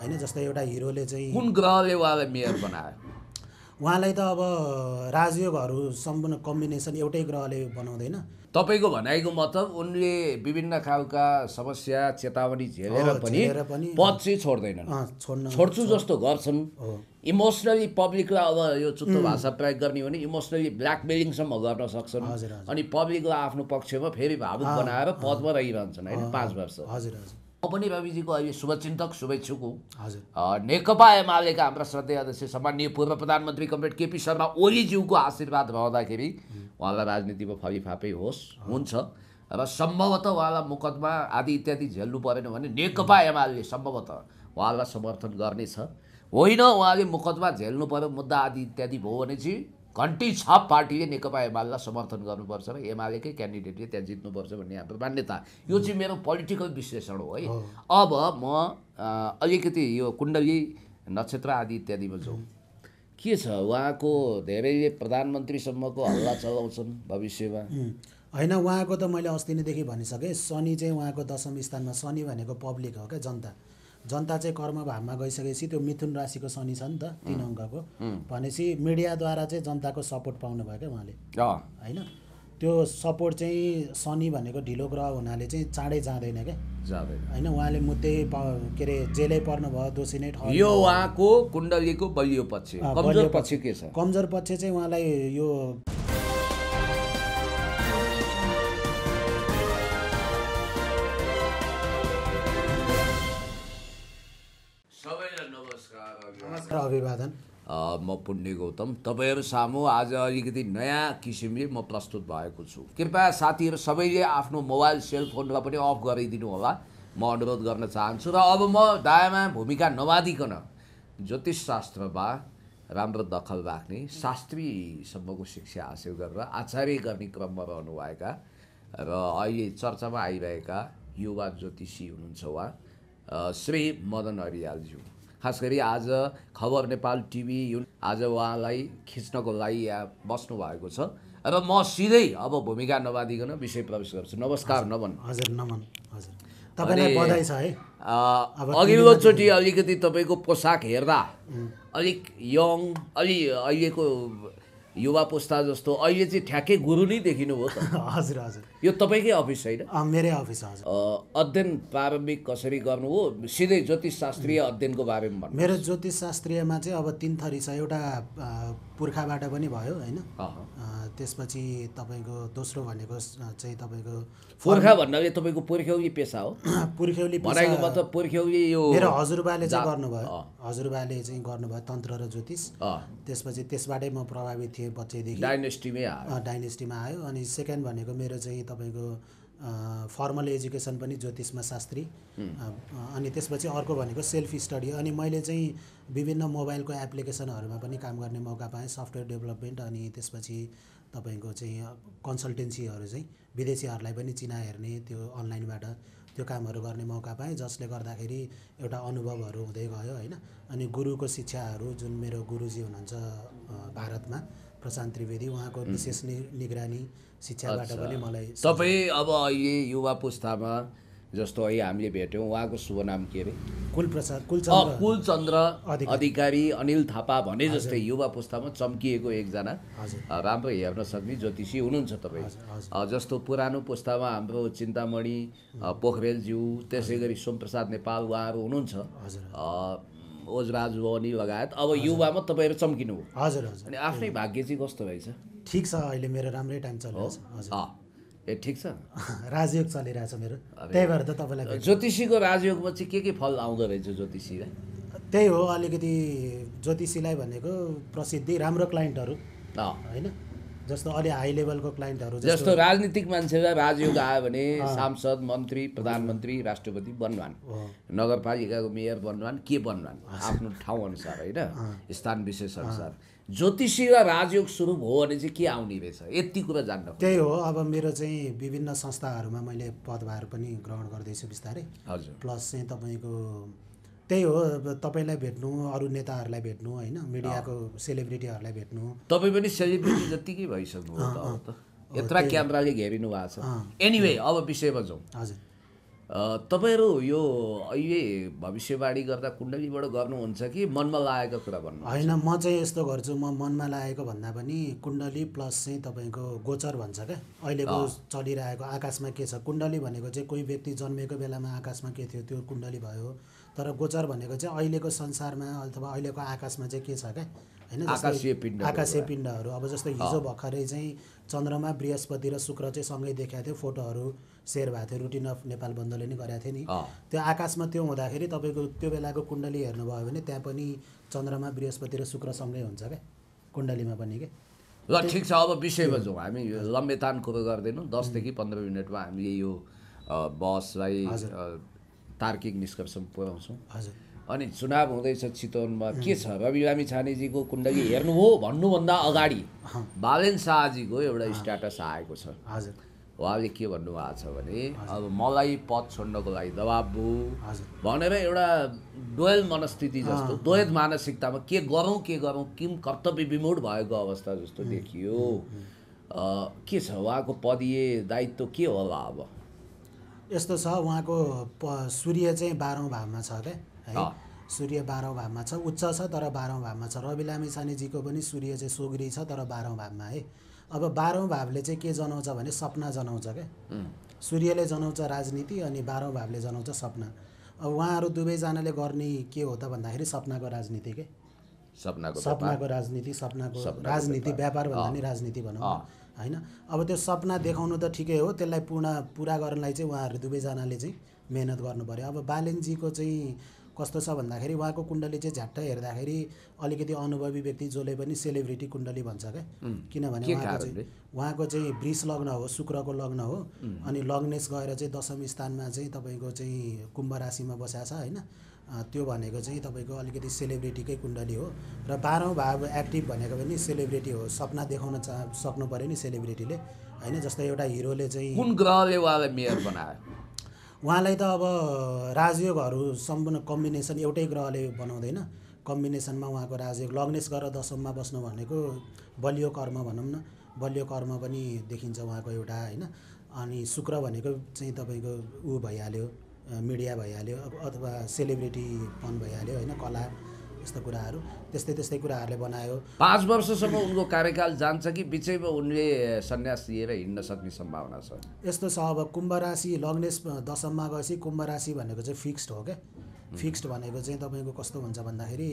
होइन जस्तै एउटा हिरोले चाहिँ कुन ग्रहले उहाँलाई मेयर बनायो उहाँलाई त अब राजयोगहरू सम्पूर्ण कम्बिनेसन एउटै ग्रहले बनाउँदैन तपाईँको भनाइको मतलब उनले विभिन्न खालका समस्या चेतावनी झेलेर पनि पद चाहिँ छोड्दैनन् छोड्छु जस्तो गर्छन् इमोसनली पब्लिकलाई अब यो चुत्तो भाषा प्रयोग गर्ने भने इमोसनली ब्ल्याकमेलिङसम्म गर्न सक्छन् अनि पब्लिकलाई आफ्नो पक्षमा फेरि भावुक बनाएर पदमा रहिरहन्छन् होइन पाँच वर्ष हजुर हजुर म पनि रविजीको अहिले शुभचिन्तक शुभेच्छुक हुँ हजुर नेकपा एमालेका हाम्रा श्रद्धेय अध्यक्ष सम्मान्य पूर्व प्रधानमन्त्री कमरेड केपी शर्मा ओलीज्यूको आशीर्वाद रहँदाखेरि उहाँलाई राजनीतिमा फरिफापै होस् हुन्छ र सम्भवतः उहाँलाई मुकदमा आदि इत्यादि झेल्नु परेन भने नेकपा एमाले सम्भवतः उहाँलाई समर्थन गर्नेछ होइन उहाँले मुकदमा झेल्नु पऱ्यो मुद्दा आदि इत्यादि भयो भने चाहिँ घन्टी छाप पार्टीले नेकपा एमालेलाई समर्थन गर्नुपर्छ र एमालेकै क्यान्डिडेटले त्यहाँ जित्नुपर्छ भन्ने हाम्रो मान्यता यो चाहिँ मेरो पोलिटिकल विश्लेषण हो है अब म अलिकति यो कुण्डली नक्षत्र आदि इत्यादिमा जाउँ के छ उहाँको धेरैले प्रधानमन्त्रीसम्मको हल्ला चलाउँछन् भविष्यमा होइन उहाँको त मैले अस्ति नैदेखि भनिसकेँ शनि चाहिँ उहाँको दशम स्थानमा शनि भनेको पब्लिक हो क्या जनता जनता चाहिँ कर्म कर्मभावमा गइसकेपछि त्यो मिथुन राशिको शनि छ नि त तिन अङ्कको भनेपछि मिडियाद्वारा चाहिँ जनताको सपोर्ट पाउनु पाउनुभयो क्या उहाँले होइन त्यो सपोर्ट चाहिँ शनि भनेको ढिलो ग्रह हुनाले चाहिँ चाँडै जाँदैन क्या होइन उहाँले मुद्दै के अरे जेलै पर्नुभयो दोषी नै यो उहाँको कुण्डलीको बलियो पक्ष कमजोर पक्ष के छ कमजोर पक्ष चाहिँ उहाँलाई यो अभिवादन म पुण्य गौतम तपाईँहरू सामु आज अलिकति नयाँ किसिमले म प्रस्तुत भएको छु कृपया साथीहरू सबैले आफ्नो मोबाइल सेलफोनलाई पनि अफ गरिदिनु होला म अनुरोध गर्न चाहन्छु र अब म दायामा भूमिका नबादिकन ज्योतिष शास्त्रमा राम्रो दखल राख्ने शास्त्रीसम्मको शिक्षा हासिल गरेर आचार्य गर्ने क्रममा रहनुभएका र अहिले चर्चामा आइरहेका युवा ज्योतिषी हुनुहुन्छ वा श्री मदन हरियालज्यू खास गरी आज खबर नेपाल टिभी यु आज उहाँलाई खिच्नको लागि यहाँ बस्नु भएको छ र म सिधै अब भूमिका नबादिकन विषय प्रवेश गर्छु नमस्कार नमन हजुर नमन हजुर छ है अघिल्लोचोटि अलिकति तपाईँको पोसाक हेर्दा अलिक यङ अलि अहिलेको युवा पुस्ता जस्तो अहिले चाहिँ ठ्याक्कै गुरु नै देखिनु हो हजुर हजुर यो तपाईँकै अफिस होइन मेरै अफिस हजुर अध्ययन प्रारम्भिक कसरी गर्नु हो सिधै ज्योतिष शास्त्रीय अध्ययनको बारेमा मेरो ज्योतिष शास्त्रीयमा चाहिँ अब तिन थरी छ एउटा पुर्खाबाट पनि भयो होइन त्यसपछि तपाईँको दोस्रो भनेको चाहिँ तपाईँको पुर्खा भन्नाले तपाईँको पुर्ख्यौली पेसा हो पुर्ख्यौली मतलब पुर्ख्यौली यो मेरो हजुरबाले चाहिँ गर्नुभयो हजुरबाले चाहिँ गर्नुभयो तन्त्र र ज्योतिष त्यसपछि त्यसबाटै म प्रभावित थिएँ बच्चैदेखि डाइनेस्टीमै डाइनेस्टीमा आयो अनि सेकेन्ड भनेको मेरो चाहिँ तपाईँको फर्मल एजुकेसन पनि ज्योतिषमा शास्त्री अनि त्यसपछि अर्को भनेको सेल्फ स्टडी अनि मैले चाहिँ विभिन्न मोबाइलको एप्लिकेसनहरूमा पनि काम गर्ने मौका पाएँ सफ्टवेयर डेभलपमेन्ट अनि त्यसपछि तपाईँको चाहिँ कन्सल्टेन्सीहरू चाहिँ विदेशीहरूलाई पनि चिना हेर्ने त्यो अनलाइनबाट त्यो कामहरू गर्ने मौका पाएँ जसले गर्दाखेरि एउटा अनुभवहरू हुँदै गयो होइन अनि गुरुको शिक्षाहरू जुन मेरो गुरुजी हुनुहुन्छ भारतमा प्रशान्त त्रिवेदी उहाँको विशेष निगरानी शिक्षाबाट पनि मलाई तपाईँ अब अहिले युवा पुस्तामा जस्तो अहिले हामीले भेट्यौँ उहाँको शुभ नाम के अरे कुलप्रसाद कुलचन्द्र कुलचन्द्र अधिकारी अनिल थापा भने जस्तै युवा पुस्तामा चम्किएको एकजना राम्रो हेर्न सक्ने ज्योतिषी हुनुहुन्छ तपाईँ जस्तो पुरानो पुस्तामा हाम्रो चिन्तामणि पोखरेलज्यू त्यसै गरी सोमप्रसाद नेपाल उहाँहरू हुनुहुन्छ ओजराज वनी लगायत अब युवामा तपाईँहरू चम्किनु हो हजुर हजुर अनि आफ्नै भाग्य चाहिँ कस्तो रहेछ ठिक छ अहिले मेरो राम्रै टाइम चल्यो हजुर ए ठिक छ राजयोग चलिरहेछ मेरो त्यही भएर त तपाईँलाई ज्योतिषीको राजयोगमा चाहिँ के के फल आउँदो रहेछ ज्योतिषीलाई त्यही हो अलिकति ज्योतिषीलाई भनेको प्रसिद्धि राम्रो क्लाइन्टहरू होइन जस्तो अलि हाई लेभलको क्लाइन्टहरू जस्तो राजनीतिक मान्छेलाई राजयोग आयो भने सांसद मन्त्री प्रधानमन्त्री राष्ट्रपति बन्वान नगरपालिकाको मेयर बन्वान के बन्वान आफ्नो ठाउँ अनुसार होइन स्थान विशेष अनुसार ज्योतिषी र राजयोग स्वरूप भयो भने चाहिँ के आउने रहेछ यति कुरा जान्न त्यही हो अब मेरो चाहिँ विभिन्न संस्थाहरूमा मैले पदभार पनि ग्रहण गर्दैछु बिस्तारै हजुर प्लस चाहिँ तपाईँको त्यही हो तपाईँलाई भेट्नु अरू नेताहरूलाई भेट्नु होइन मिडियाको सेलिब्रिटीहरूलाई भेट्नु तपाईँ पनि सेलिब्रिटी जत्तिकै भइसक्नु यत्र क्यामराले घेरिनु भएको छ एनिवे अब विषयमा जाउँ हजुर तपाईँहरू यो अहिले भविष्यवाणी गर्दा कुण्डलीबाट गर्नुहुन्छ कि मनमा लागेको कुरा भन्नु होइन म चाहिँ यस्तो गर्छु म मनमा लागेको भन्दा पनि कुण्डली प्लस चाहिँ तपाईँको गोचर भन्छ क्या अहिलेको चलिरहेको आकाशमा के छ कुण्डली भनेको चाहिँ कोही व्यक्ति जन्मेको बेलामा आकाशमा के थियो त्यो कुण्डली भयो तर गोचर भनेको चाहिँ अहिलेको संसारमा अथवा अहिलेको आकाशमा चाहिँ के छ क्या होइन आकाशीय पिण्डहरू अब जस्तो हिजो भर्खरै चाहिँ चन्द्रमा बृहस्पति र शुक्र चाहिँ सँगै देखाएको थियो फोटोहरू सेयर भएको थियो रुटिन अफ नेपाल बन्दले नै गरेको थियो नि त्यो आकाशमा त्यो हुँदाखेरि तपाईँको त्यो बेलाको कुण्डली हेर्नुभयो भने त्यहाँ पनि चन्द्रमा बृहस्पति र शुक्र सँगै हुन्छ क्या कुण्डलीमा पनि क्या ल ठिक छ अब विषयमा जाउँ हामी लम्बेतान कुरो गर्दैनौँ दसदेखि पन्ध्र मिनटमा हामी यो बसलाई तार्किक निष्कर्षमा पुऱ्याउँछौँ हजुर अनि चुनाव हुँदैछ चितवनमा के छ रवि लामी छानेजीको कुण्डली हेर्नु हो भन्नुभन्दा अगाडि बालेन शाहजीको एउटा स्ट्याटस आएको छ उहाँले के भन्नुभएको छ भने अब मलाई पद छोड्नको लागि दबाब भनेर एउटा डोयल मनस्थिति जस्तो द्वैत मानसिकतामा के गरौँ के गरौँ किम कर्तव्य विमोड भएको अवस्था जस्तो देखियो के छ उहाँको पदीय दायित्व के होला अब यस्तो छ उहाँको सूर्य चाहिँ बाह्रौँ भावमा छ क्या है सूर्य बाह्रौँ भावमा छ उच्च छ तर बाह्रौँ भावमा छ रवि लामी सानीजीको पनि सूर्य चाहिँ सोग्री छ तर बाह्रौँ भावमा है अब बाह्रौँ भावले चाहिँ के जनाउँछ भने सपना जनाउँछ क्या सूर्यले जनाउँछ राजनीति अनि बाह्रौँ भावले जनाउँछ सपना अब उहाँहरू दुवैजनाले गर्ने के हो त भन्दाखेरि सपनाको राजनीति के सपनाको सपनाको राजनीति सपनाको राजनीति व्यापार भन्दा नि राजनीति भनौँ होइन अब त्यो सपना देखाउनु त ठिकै हो त्यसलाई पूर्ण पुरा गर्नलाई चाहिँ उहाँहरू दुवैजनाले चाहिँ मेहनत गर्नु पऱ्यो अब बालेनजीको चाहिँ कस्तो छ भन्दाखेरि उहाँको कुण्डली चाहिँ झ्याट्ट हेर्दाखेरि अलिकति अनुभवी व्यक्ति जसले पनि सेलिब्रिटी कुण्डली भन्छ क्या किनभने उहाँको चाहिँ वृष लग्न हो शुक्रको लग्न हो अनि लग्नेस गएर चाहिँ दशम स्थानमा चाहिँ तपाईँको चाहिँ कुम्भ राशिमा बसेको छ होइन त्यो भनेको चाहिँ तपाईँको अलिकति सेलिब्रिटीकै कुण्डली हो र बाह्रौँ भाव एक्टिभ भनेको पनि सेलिब्रिटी हो सपना देखाउन चाह सक्नु पऱ्यो नि सेलिब्रिटीले होइन जस्तै एउटा हिरोले चाहिँ कुन ग्रहले उहाँलाई मेयर बनायो उहाँलाई त अब राजयोगहरू सम्पूर्ण कम्बिनेसन एउटै ग्रहले बनाउँदैन कम्बिनेसनमा उहाँको राजयोग लग्नेश गरेर दशममा बस्नु भनेको बलियो कर्म भनौँ न बलियो कर्म पनि देखिन्छ उहाँको एउटा होइन अनि शुक्र भनेको चाहिँ तपाईँको ऊ भइहाल्यो मिडिया भइहाल्यो अथवा सेलिब्रिटी सेलिब्रिटीपन भइहाल्यो होइन कला यस्तो कुराहरू त्यस्तै त्यस्तै कुराहरूले बनायो पाँच वर्षसम्म उनको कार्यकाल जान्छ कि बिचैमा उनले सन्यास लिएर हिँड्न सक्ने सम्भावना छ यस्तो छ अब कुम्भ राशि लग्नेश दशममा गएपछि कुम्भ राशि भनेको चाहिँ फिक्स्ड हो क्या फिक्स्ड भनेको चाहिँ तपाईँको कस्तो हुन्छ भन्दाखेरि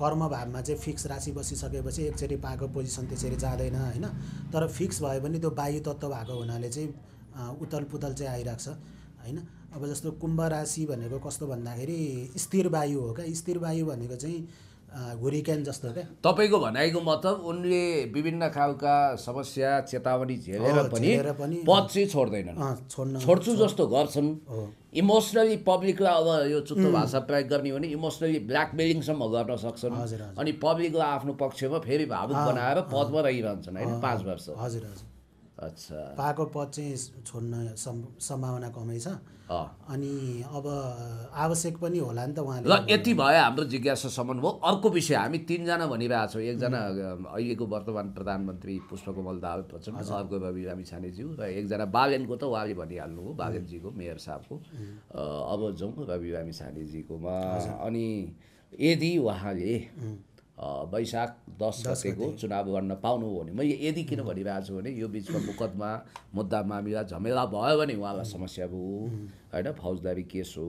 कर्मभावमा चाहिँ फिक्स राशि बसिसकेपछि एकचोटि पाएको पोजिसन त्यसरी जाँदैन होइन तर फिक्स भए पनि त्यो वायु तत्त्व भएको हुनाले चाहिँ उतल पुतल चाहिँ आइरहेको छ होइन अब जस्तो कुम्भ राशि भनेको कस्तो भन्दाखेरि स्थिर वायु हो क्या स्थिर वायु भनेको चाहिँ हुरिकेन जस्तो क्या तपाईँको भनाइको मतलब उनले विभिन्न खालका समस्या चेतावनी झेलेर पनि पद चाहिँ छोड्दैन छोड्नु छोड्छु जस्तो गर्छन् इमोसनली पब्लिकलाई अब यो चुत्तो भाषा प्रयोग गर्ने भने इमोसनली ब्ल्याकमेलिङसम्म गर्न सक्छन् अनि पब्लिकलाई आफ्नो पक्षमा फेरि भावुक बनाएर पदमा रहिरहन्छन् होइन पाँच वर्ष हजुर हजुर अच्छा पाएको पद चाहिँ छोड्न सम्भावना कमै छ अनि अब आवश्यक पनि होला नि त उहाँले ल यति भयो हाम्रो जिज्ञासासम्म भयो अर्को विषय हामी तिनजना भनिरहेको छौँ एकजना अहिलेको वर्तमान प्रधानमन्त्री पुष्पकमल दाहाल प्रचण्ड अर्को हामी छानेज्यू र एकजना बालेनको त उहाँले भनिहाल्नु हो बालेनजीको मेयर साहबको अब जाउँ रवि छानेजीकोमा अनि यदि उहाँले वैशाख दस गतेको चुनाव गर्न पाउनु हो भने मैले यदि किन भनिरहेको छु भने यो बिचमा मुकदमा मुद्दा मामिला झमेला भयो भने उहाँलाई समस्या भयो होइन फौजदारी केस हो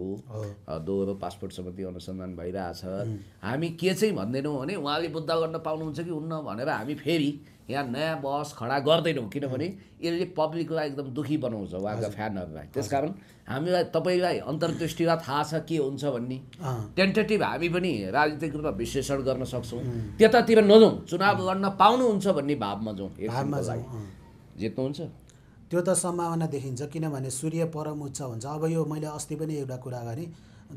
दोहोरो पासपोर्ट सम्बन्धी अनुसन्धान भइरहेछ हामी के चाहिँ भन्दैनौँ भने उहाँले बुद्ध गर्न पाउनुहुन्छ कि हुन्न भनेर हामी फेरि यहाँ नयाँ बहस खडा गर्दैनौँ किनभने यसले पब्लिकलाई एकदम दुखी बनाउँछ उहाँका फ्यानहरूलाई त्यसकारण हामीलाई तपाईँलाई अन्तर्दृष्टिलाई थाहा छ के हुन्छ भन्ने टेन्टेटिभ हामी पनि राजनीतिक रूपमा विश्लेषण गर्न सक्छौँ त्यतातिर नजाउँ चुनाव लड्न पाउनुहुन्छ भन्ने भावमा जाउँ जित्नुहुन्छ त्यो त सम्भावना देखिन्छ किनभने सूर्य परम उच्च हुन्छ अब यो मैले अस्ति पनि एउटा कुरा गरेँ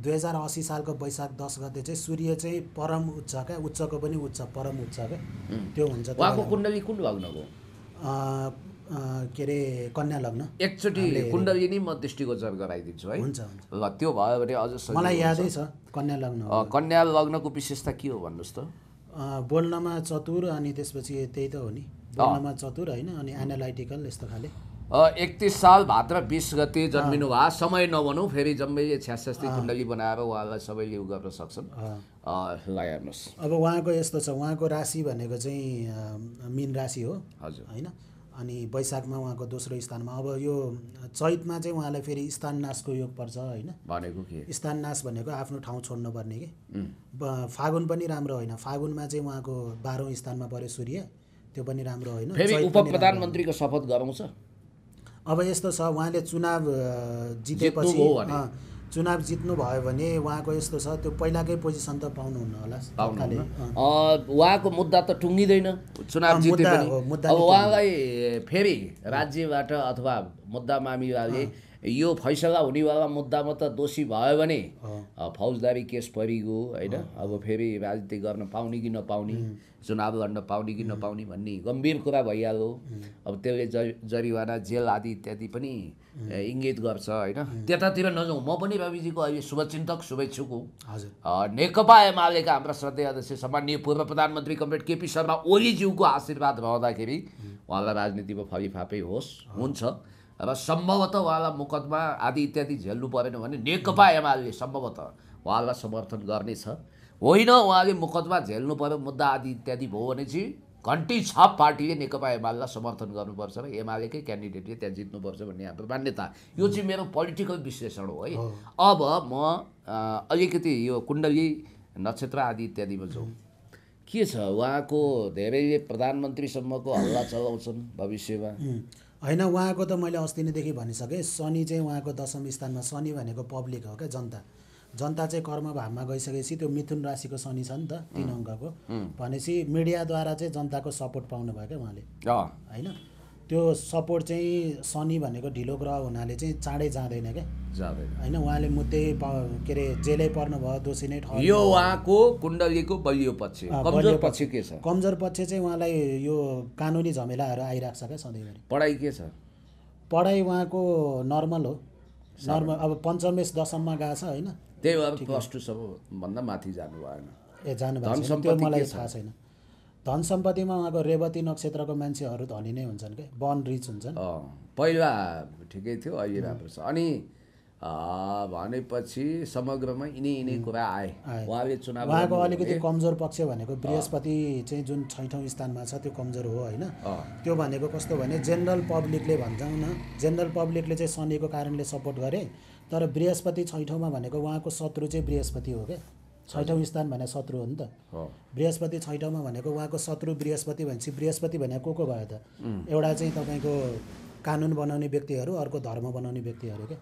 दुई हजार असी सालको वैशाख दस गते चाहिँ सूर्य चाहिँ परम उच्च क्या उच्चको पनि उच्च परम उच्च क्या त्यो हुन्छ कुण्डली कुन लग्नको के अरे कन्या लग्न एकचोटि कुण्डली नै म दृष्टिगोचर गराइदिन्छु है हुन्छ ल त्यो भयो भने अझ मलाई यादै छ कन्या लग्न कन्या लग्नको विशेषता के हो भन्नुहोस् त बोल्नमा चतुर अनि त्यसपछि त्यही त हो नि बोल्नमा चतुर होइन अनि एनालाइटिकल यस्तो खाले एकतिस साल भाद्र बिस गते जन्मिनु भयो समय नभनौँ फेरि जम्मै छ्यासी कुण्डली बनाएर उहाँलाई सबैले उ गर्न सक्छन् हेर्नुहोस् अब उहाँको यस्तो छ उहाँको राशि भनेको चाहिँ मिन राशि हो हजुर होइन अनि वैशाखमा उहाँको दोस्रो स्थानमा अब यो चैतमा चाहिँ उहाँलाई फेरि स्थान नाशको योग पर्छ होइन भनेको के स्थान नाश भनेको आफ्नो ठाउँ छोड्नुपर्ने कि फागुन पनि राम्रो होइन फागुनमा चाहिँ उहाँको बाह्रौँ स्थानमा पऱ्यो सूर्य त्यो पनि राम्रो होइन फेरि उप प्रधानमन्त्रीको शपथ गराउँछ अब यस्तो छ उहाँले चुनाव जितेपछि चुनाव जित्नु भयो भने उहाँको यस्तो छ त्यो पहिलाकै पोजिसन त पाउनुहुन्न होला उहाँको मुद्दा त टुङ्गिँदैन चुनाव जिते उहाँलाई फेरि राज्यबाट अथवा मुद्दा मामिलाले यो फैसला हुनेवाला मुद्दामा त दोषी भयो भने फौजदारी केस परिगयो होइन अब फेरि राजनीति गर्न पाउने कि नपाउने चुनाव लड्न पाउने कि नपाउने भन्ने गम्भीर कुरा भइहाल्यो अब त्यसले ज जरिवाना जेल आदि इत्यादि पनि इङ्गित गर्छ होइन त्यतातिर नजाउँ म पनि रविजीको अहिले शुभचिन्तक शुभेच्छुक हुँ नेकपा एमालेका हाम्रा श्रद्धेय अध्यक्ष सामान्य पूर्व प्रधानमन्त्री कमरेड केपी शर्मा ओलीज्यूको आशीर्वाद रहँदाखेरि उहाँलाई राजनीतिमा फलिफापै होस् हुन्छ र सम्भवतः उहाँलाई मुकदमा आदि इत्यादि झेल्नु परेन भने नेकपा एमाले सम्भवतः उहाँलाई समर्थन गर्नेछ होइन उहाँले मुकदमा झेल्नु पऱ्यो मुद्दा आदि इत्यादि भयो भने चाहिँ घन्टी छप पार्टीले नेकपा एमालेलाई समर्थन गर्नुपर्छ र एमालेकै क्यान्डिडेटले त्यहाँ जित्नुपर्छ भन्ने हाम्रो मान्यता यो चाहिँ मेरो पोलिटिकल विश्लेषण हो है अब म अलिकति यो कुण्डली नक्षत्र आदि इत्यादिमा जाउँ के छ उहाँको धेरैले प्रधानमन्त्रीसम्मको हल्ला चलाउँछन् भविष्यमा होइन उहाँको त मैले अस्ति नैदेखि भनिसकेँ शनि चाहिँ उहाँको दशम स्थानमा शनि भनेको पब्लिक हो क्या जनता जनता चाहिँ कर्म भावमा गइसकेपछि त्यो मिथुन राशिको शनि छ नि त तिन अङ्कको भनेपछि मिडियाद्वारा चाहिँ जनताको सपोर्ट पाउनुभयो क्या उहाँले होइन त्यो सपोर्ट चाहिँ शनि भनेको ढिलो ग्रह हुनाले चाहिँ चाँडै जाँदैन क्या जाँदैन होइन उहाँले मुद्दे के अरे जेलै पर्नु भयो दोषी नै ठाउँको यो उहाँको कुण्डलीको बलियो पक्ष कमजोर पक्ष के छ कमजोर पक्ष चाहिँ उहाँलाई यो कानुनी झमेलाहरू आइरहेको छ क्या सधैँभरि पढाइ के छ पढाइ उहाँको नर्मल हो नर्मल अब पञ्चमेश दशममा गएको छ होइन त्यही भएर प्लस टूसम्म भन्दा माथि जानु भएन ए जानु भएको मलाई थाहा छैन धन सम्पत्तिमा उहाँको रेवती नक्षत्रको मान्छेहरू धनी नै हुन्छन् क्या बन रिच हुन्छन् पहिला ठिकै थियो अहिले राम्रो छ अनि भनेपछि समग्रमा यिनै यिनै कुरा आए उहाँले चुनाव उहाँको अलिकति कमजोर पक्ष भनेको बृहस्पति चाहिँ जुन छैठौँ स्थानमा छ त्यो कमजोर हो होइन त्यो भनेको कस्तो भने जेनरल पब्लिकले भन्छौँ न जेनरल पब्लिकले चाहिँ शनिको कारणले सपोर्ट गरे तर बृहस्पति छैठौँमा भनेको उहाँको शत्रु चाहिँ बृहस्पति हो क्या छैठौँ स्थान भनेको शत्रु हो नि त बृहस्पति छैटौँमा भनेको उहाँको शत्रु बृहस्पति भनेपछि बृहस्पति भनेको को को भयो त एउटा चाहिँ तपाईँको कानुन बनाउने व्यक्तिहरू अर्को धर्म बनाउने व्यक्तिहरू क्या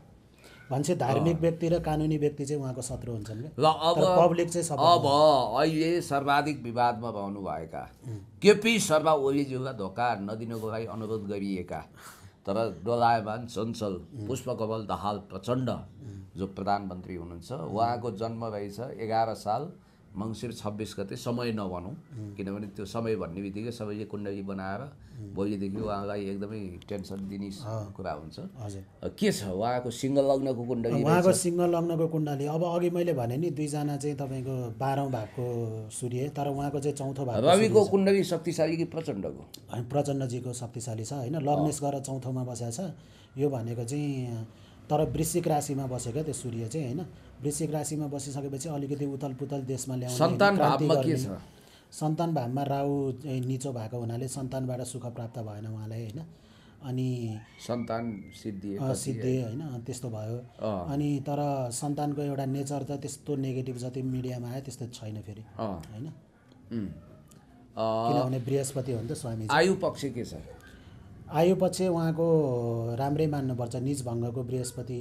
भन्छ धार्मिक व्यक्ति र कानुनी व्यक्ति चाहिँ उहाँको शत्रु हुन्छन् ल अब पब्लिक चाहिँ अब अहिले सर्वाधिक विवादमा भाउनुभएका केपी शर्मा ओलीज्यूलाई धोका नदिनुको लागि अनुरोध गरिएका तर डोलायमान चञ्चल पुष्पकमल दाहाल प्रचण्ड जो प्रधानमन्त्री हुनुहुन्छ उहाँको जन्म रहेछ एघार साल मङ्सिर छब्बिस गते समय नभनौँ किनभने त्यो समय भन्ने बित्तिकै सबैले कुण्डली बनाएर भोलिदेखि उहाँलाई एकदमै टेन्सन दिने कुरा हुन्छ के छ उहाँको सिङ्गल लग्नको कुण्डली उहाँको सिङ्गल लग्नको कुण्डली अब अघि मैले भने नि दुईजना चाहिँ तपाईँको बाह्रौँ भागको सूर्य तर उहाँको चाहिँ चौथो भाग रविको कुण्डली शक्तिशाली कि प्रचण्डको प्रचण्डजीको शक्तिशाली छ होइन लग्नेश गरेर चौथोमा बसेको छ यो भनेको चाहिँ तर वृश्चिक राशिमा बसेको त्यो सूर्य चाहिँ होइन वृश्चिक राशिमा बसिसकेपछि अलिकति उतल पुतल देशमा ल्याउने सन्तान भावमा सन्तान भावमा राहु निचो भएको हुनाले सन्तानबाट सुख प्राप्त भएन उहाँलाई होइन अनि सन्तान सिद्धि सिद्धि होइन त्यस्तो भयो अनि तर सन्तानको एउटा नेचर त त्यस्तो नेगेटिभ जति मिडियामा आयो त्यस्तो छैन फेरि होइन किनभने बृहस्पति हो नि त स्वामी आयु पक्ष के छ पछि उहाँको राम्रै मान्नुपर्छ निजभङ्गको बृहस्पति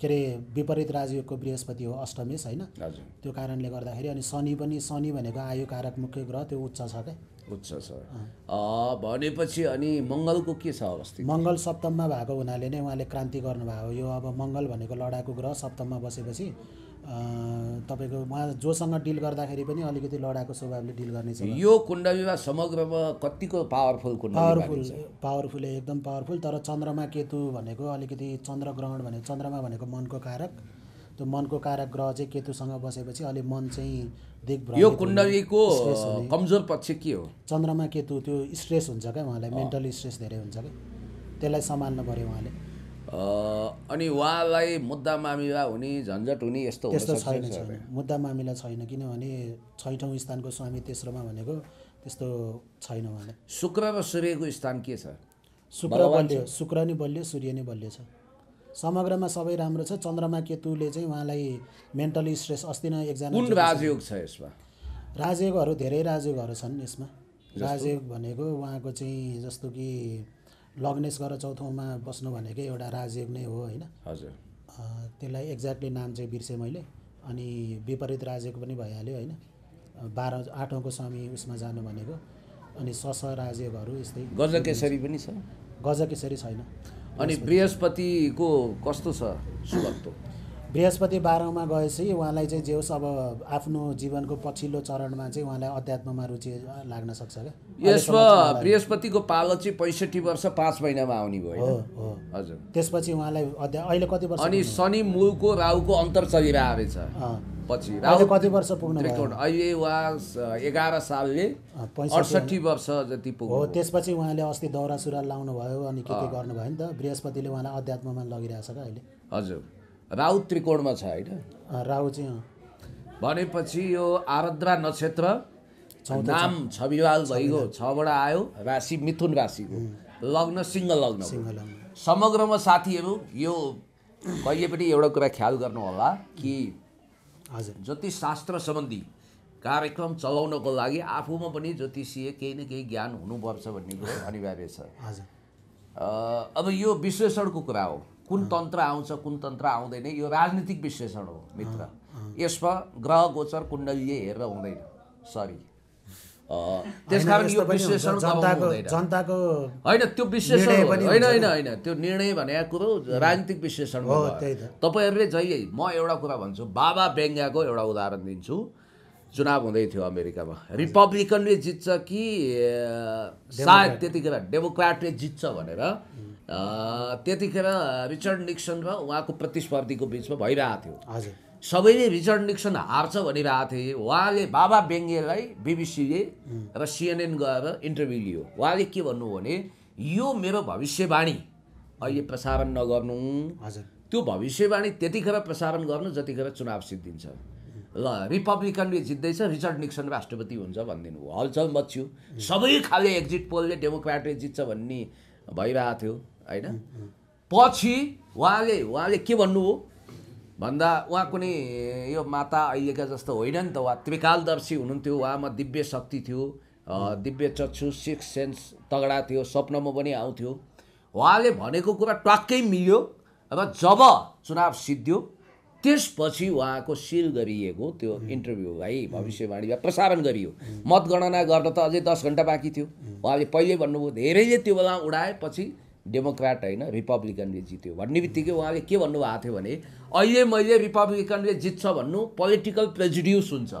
के अरे विपरीत राजयोगको बृहस्पति हो अष्टमेश होइन त्यो कारणले गर्दाखेरि अनि शनि पनि शनि भनेको कारक मुख्य ग्रह त्यो उच्च छ क्या उच्च छ भनेपछि अनि मङ्गलको के छ अवस्था मङ्गल सप्तममा भएको हुनाले नै उहाँले क्रान्ति गर्नुभएको यो अब मङ्गल भनेको लडाकु ग्रह सप्तममा बसेपछि तपाईँको उहाँ जोसँग डिल गर्दाखेरि पनि अलिकति लडाएको स्वभावले डिल गर्ने छ यो कुण्डलीमा समग्रमा कतिको पावरफुल पावरफुल पावरफुल एकदम पावरफुल तर चन्द्रमा केतु भनेको अलिकति चन्द्र ग्रहण भनेको चन्द्रमा भनेको मनको कारक त्यो मनको कारक ग्रह चाहिँ केतुसँग बसेपछि अलिक मन चाहिँ देख यो कुण्डलीको कमजोर पक्ष के हो चन्द्रमा केतु त्यो स्ट्रेस हुन्छ क्या उहाँलाई मेन्टल स्ट्रेस धेरै हुन्छ क्या त्यसलाई सम्हाल्नु पऱ्यो उहाँले अनि उहाँलाई मुद्दा मामिला हुने झन्झट हुने यस्तो त्यस्तो छैन मुद्दा मामिला छैन किनभने छैठौँ स्थानको स्वामी तेस्रोमा भनेको त्यस्तो छैन उहाँले शुक्र र सूर्यको स्थान के छ शुक्र बलियो शुक्र नै बलियो सूर्य नै बलियो छ समग्रमा सबै राम्रो छ चन्द्रमा केतुले चाहिँ उहाँलाई मेन्टली स्ट्रेस अस्ति नै एकजना कुन राजयोग छ यसमा राजयोगहरू धेरै राजयोगहरू छन् यसमा राजयोग भनेको उहाँको चाहिँ जस्तो कि लग्नेश गरेर चौथौमा बस्नु भनेकै एउटा राजयोग नै हो होइन हजुर त्यसलाई एक्ज्याक्टली नाम चाहिँ बिर्सेँ मैले अनि विपरीत राजयोग पनि भइहाल्यो होइन बाह्र आठौँको स्वामी उसमा जानु भनेको अनि स राजयोगहरू यस्तै गजकेसरी पनि छ गजकेसरी छैन अनि बृहस्पतिको कस्तो छ सुभत्व बृहस्पति बाह्रौँमा गएपछि उहाँलाई चाहिँ जे होस् अब आफ्नो जीवनको पछिल्लो चरणमा चाहिँ उहाँलाई अध्यात्ममा रुचि लाग्न सक्छ क्या यसमा बृहस्पतिको पालो चाहिँ पैँसठी वर्ष पाँच महिनामा आउने भयो हो हजुर त्यसपछि उहाँलाई अध्या अहिले कति वर्ष अनि शनि मूलको राहुको अन्तर चलिरहेछ पछि राहु कति वर्ष पुग्नु अहिले उहाँ एघार सालले अडसठी वर्ष जति पुग्नु हो त्यसपछि उहाँले अस्ति दौरा सुरुवाल लाउनु भयो अनि के के गर्नुभयो नि त बृहस्पतिले उहाँलाई अध्यात्ममा लगिरहेछ क्या अहिले हजुर राउ त्रिकोणमा छ होइन राहु चाहिँ भनेपछि यो आराध्रा नक्षत्र नाम छविवाल भइगयो छबाट आयो राशि मिथुन राशि लग्न सिंह लग्न समग्रमा साथीहरू यो कहिले पनि एउटा कुरा ख्याल गर्नु होला कि हजुर ज्योतिष शास्त्र सम्बन्धी कार्यक्रम चलाउनको लागि आफूमा पनि ज्योतिषीय केही न केही ज्ञान हुनुपर्छ भन्ने कुरो अनिवार्य छ हजुर अब यो विश्लेषणको कुरा हो कुन तन्त्र आउँछ कुन तन्त्र आउँदैन यो राजनीतिक विश्लेषण हो मित्र यसमा ग्रह गोचर कुण्डलीय हेरेर हुँदैन सरी त्यस कारण यो विश्लेषण जनताको होइन त्यो विश्लेषण होइन होइन होइन त्यो निर्णय भनेको कुरो राजनीतिक विश्लेषण तपाईँहरूले जहिले म एउटा कुरा भन्छु बाबा बेङ्गाको एउटा उदाहरण दिन्छु चुनाव हुँदै थियो अमेरिकामा रिपब्लिकनले जित्छ कि सायद त्यतिखेर डेमोक्राटले जित्छ भनेर त्यतिखेर रिचर्ड निक्सन र उहाँको प्रतिस्पर्धीको बिचमा भइरहेको थियो सबैले रिचर्ड निक्सन हार्छ भनिरहेको थिए उहाँले बाबा बेङ्गेलाई बिबिसीले र सिएनएन गएर इन्टरभ्यू लियो उहाँले के भन्नु भने यो मेरो भविष्यवाणी अहिले प्रसारण नगर्नु हजुर त्यो भविष्यवाणी त्यतिखेर प्रसारण गर्नु जतिखेर चुनाव सिद्धिन्छ ल रिपब्लिकनले जित्दैछ रिचर्ड निक्सन राष्ट्रपति हुन्छ भनिदिनु भयो हलचल मच्यो सबै खाले एक्जिट पोलले डेमोक्राटले जित्छ भन्ने भइरहेको थियो होइन पछि उहाँले उहाँले के भन्नुभयो भन्दा उहाँ कुनै यो माता अहिलेका जस्तो होइन नि त उहाँ त्रिकालदर्शी हुनुहुन्थ्यो उहाँमा दिव्य शक्ति थियो दिव्य चक्षु सिक्स सेन्स तगडा थियो सपनामा पनि आउँथ्यो उहाँले भनेको कुरा ट्वाक्कै मिल्यो र जब चुनाव सिद्धियो त्यसपछि उहाँको सिल गरिएको त्यो इन्टरभ्यूलाई भविष्यवाणी प्रसारण गरियो मतगणना गर्न त अझै दस घन्टा बाँकी थियो उहाँले पहिल्यै भन्नुभयो धेरैले त्यो बेला उडाएपछि डेमोक्राट होइन रिपब्लिकनले जित्यो भन्ने बित्तिकै उहाँले के भन्नुभएको थियो भने अहिले मैले रिपब्लिकनले जित्छ भन्नु पोलिटिकल प्रेजिड्युस हुन्छ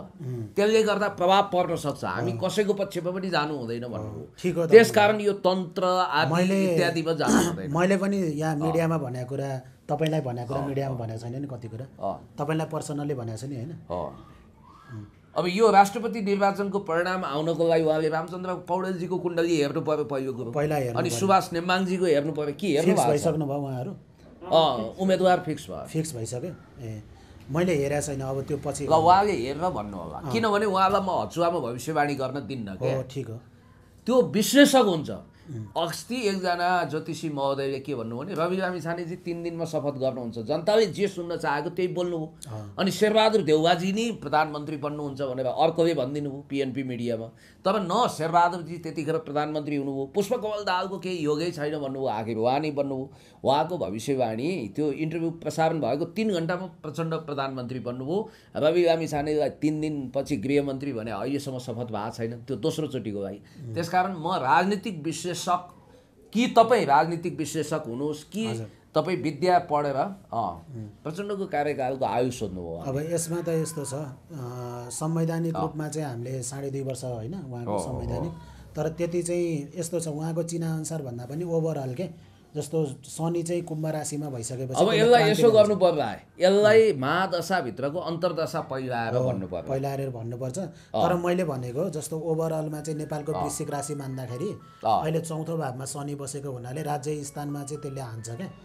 त्यसले गर्दा प्रभाव पर्न सक्छ हामी कसैको पक्षमा पनि जानु हुँदैन भन्नुभयो त्यसकारण यो तन्त्र इत्यादिमा जानु हुँदैन मैले पनि यहाँ मिडियामा भनेको कुरा तपाईँलाई भनेको कुरा मिडियामा भनेको छैन नि कति कुरा तपाईँलाई पर्सनल्ली भनेको छ नि होइन अब यो राष्ट्रपति निर्वाचनको परिणाम आउनको लागि उहाँले रामचन्द्र पौडेलजीको कुण्डली हेर्नु पर्यो पहिलो कुरो पहिला अनि सुभाष नेम्बाङजीको हेर्नु पर्यो के हेर्नु भइसक्नु भयो उहाँहरू उम्मेदवार फिक्स भयो फिक्स भइसक्यो ए मैले हेरेको छैन अब त्यो पछि ल उहाँले हेरेर भन्नु होला किनभने उहाँलाई म हचुवामा भविष्यवाणी गर्न दिन्न ठिक हो त्यो विश्लेषक हुन्छ अस्ति एकजना ज्योतिषी महोदयले के भन्नु भने रवि रामी छानेजी तिन दिनमा शपथ गर्नुहुन्छ जनताले जे सुन्न चाहेको त्यही बोल्नुभयो अनि शेरबहादुर देउवाजी नै प्रधानमन्त्री बन्नुहुन्छ भनेर अर्कोले भनिदिनु भयो पिएनपी मिडियामा तब न शेरबहादुरजी त्यतिखेर प्रधानमन्त्री हुनुभयो पुष्पकमल दालको केही योगै छैन भन्नुभयो आखिर उहाँ नै बन्नुभयो उहाँको भविष्यवाणी त्यो इन्टरभ्यू प्रसारण भएको तिन घन्टामा प्रचण्ड प्रधानमन्त्री बन्नुभयो रवि लामी छानेजीलाई तिन दिनपछि गृहमन्त्री भने अहिलेसम्म शपथ भएको छैन त्यो दोस्रोचोटिको भाइ त्यसकारण म राजनीतिक विषय विश्लेषक कि तपाईँ राजनीतिक विश्लेषक हुनुहोस् कि तपाईँ विद्या पढेर प्रचण्डको कार्यकालको आयु सोध्नुभयो अब यसमा त यस्तो छ संवैधानिक रूपमा चाहिँ हामीले साढे दुई वर्ष होइन उहाँको संवैधानिक तर त्यति चाहिँ यस्तो छ उहाँको चिनाअनुसार भन्दा पनि ओभरअल के जस्तो शनि चाहिँ कुम्भ राशिमा भइसकेपछि अब यसलाई यसो गर्नु पर्ला यसलाई महादशाभित्रको अन्तर्दशा पहिलाएर भन्नु पहिलाएर भन्नुपर्छ तर मैले भनेको जस्तो ओभरअलमा चाहिँ नेपालको वृश्चिक राशि मान्दाखेरि अहिले चौथो भावमा शनि बसेको हुनाले राज्य स्थानमा चाहिँ त्यसले हान्छ क्या